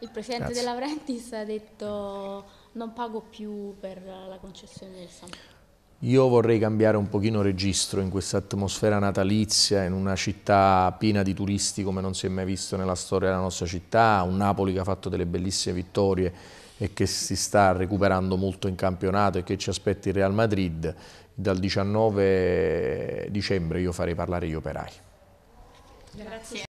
Il presidente Grazie. della Ventis ha detto non pago più per la concessione del San io vorrei cambiare un pochino registro in questa atmosfera natalizia, in una città piena di turisti come non si è mai visto nella storia della nostra città, un Napoli che ha fatto delle bellissime vittorie e che si sta recuperando molto in campionato e che ci aspetta il Real Madrid. Dal 19 dicembre io farei parlare gli operai. Grazie.